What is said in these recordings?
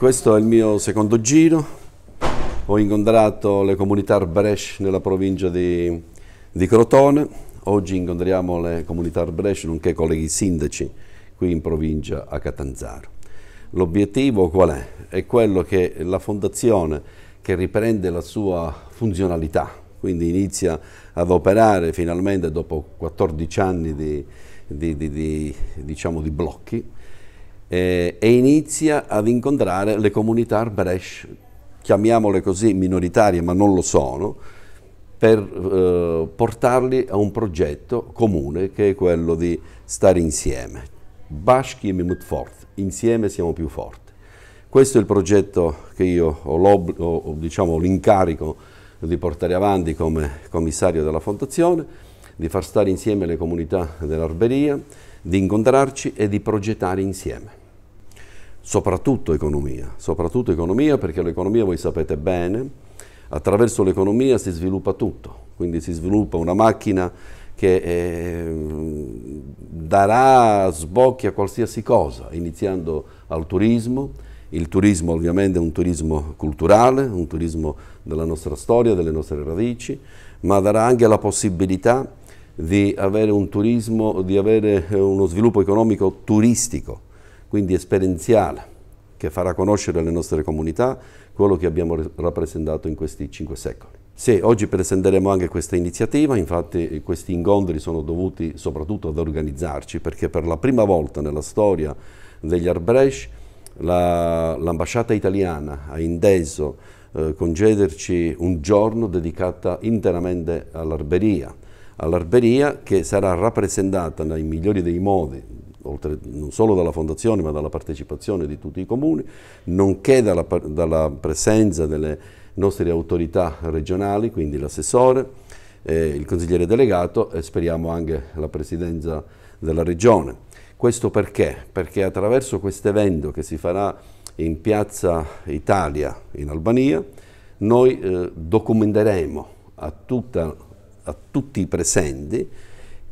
Questo è il mio secondo giro, ho incontrato le comunità Arbresh nella provincia di, di, Crotone, oggi incontriamo le comunità Arbresh nonché colleghi sindaci qui in provincia a Catanzaro. L'obiettivo qual è? È quello che la fondazione che riprende la sua funzionalità, quindi inizia ad operare finalmente dopo 14 anni di, di, di diciamo blocchi, eh, e inizia ad incontrare le comunità Arbesh, chiamiamole così minoritarie ma non lo sono, per eh, portarli a un progetto comune che è quello di stare insieme. Bashki Mimut Fort, insieme siamo più forti. Questo è il progetto che io ho, ho diciamo, l'incarico di portare avanti come commissario della Fondazione, di far stare insieme le comunità dell'Arberia, di incontrarci e di progettare insieme soprattutto economia, soprattutto economia perché l'economia voi sapete bene, attraverso l'economia si sviluppa tutto, quindi si sviluppa una macchina che eh, darà sbocchi a qualsiasi cosa, iniziando al turismo, il turismo ovviamente è un turismo culturale, un turismo della nostra storia, delle nostre radici, ma darà anche la possibilità di avere un turismo, di avere uno sviluppo economico turistico, quindi esperienziale, che farà conoscere alle nostre comunità quello che abbiamo rappresentato in questi cinque secoli. Sì, oggi presenteremo anche questa iniziativa, infatti questi incontri sono dovuti soprattutto ad organizzarci perché per la prima volta nella storia degli Arbresh l'ambasciata italiana ha inteso eh, concederci un giorno dedicato interamente all'arberia, all'arberia che sarà rappresentata nei migliori dei modi oltre, non solo dalla fondazione ma dalla partecipazione di tutti i comuni, nonché dalla, dalla presenza delle nostre autorità regionali, quindi l'assessore, eh, il consigliere delegato e speriamo anche la presidenza della regione. Questo perché? Perché attraverso questo evento che si farà in Piazza Italia in Albania, noi eh, documenteremo a, tutta, a tutti i presenti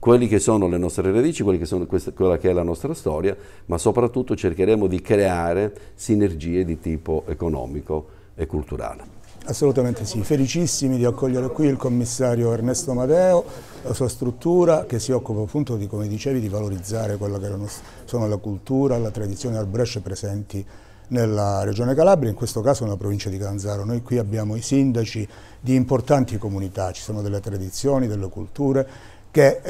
quelli che sono le nostre radici, che questa, quella che è la nostra storia, ma soprattutto cercheremo di creare sinergie di tipo economico e culturale. Assolutamente sì, felicissimi di accogliere qui il commissario Ernesto Madeo, la sua struttura che si occupa appunto di, come dicevi, di valorizzare quella che sono la cultura, la tradizione al Brescia presenti nella regione Calabria, in questo caso nella provincia di Canzaro. Noi qui abbiamo i sindaci di importanti comunità, ci sono delle tradizioni, delle culture che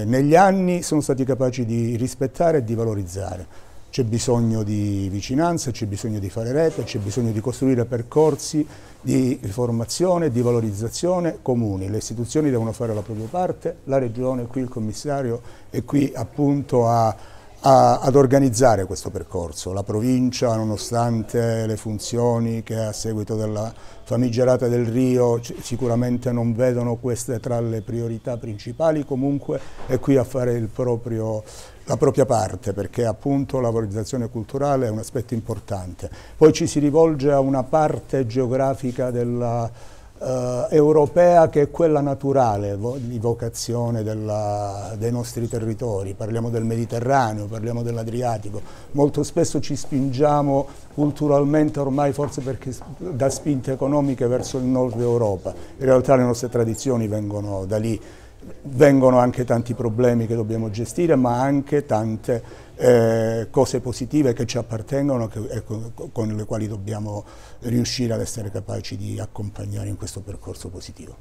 eh, negli anni sono stati capaci di rispettare e di valorizzare. C'è bisogno di vicinanza, c'è bisogno di fare rete, c'è bisogno di costruire percorsi di formazione, di valorizzazione comuni. Le istituzioni devono fare la propria parte, la Regione, qui il Commissario è qui appunto a a, ad organizzare questo percorso. La provincia, nonostante le funzioni che a seguito della famigerata del Rio sicuramente non vedono queste tra le priorità principali, comunque è qui a fare proprio, la propria parte perché appunto la valorizzazione culturale è un aspetto importante. Poi ci si rivolge a una parte geografica della provincia, eh, europea che è quella naturale vo di vocazione della, dei nostri territori, parliamo del Mediterraneo, parliamo dell'Adriatico, molto spesso ci spingiamo culturalmente ormai forse perché, da spinte economiche verso il nord Europa, in realtà le nostre tradizioni vengono da lì, vengono anche tanti problemi che dobbiamo gestire ma anche tante eh, cose positive che ci appartengono e ecco, con, con le quali dobbiamo riuscire ad essere capaci di accompagnare in questo percorso positivo.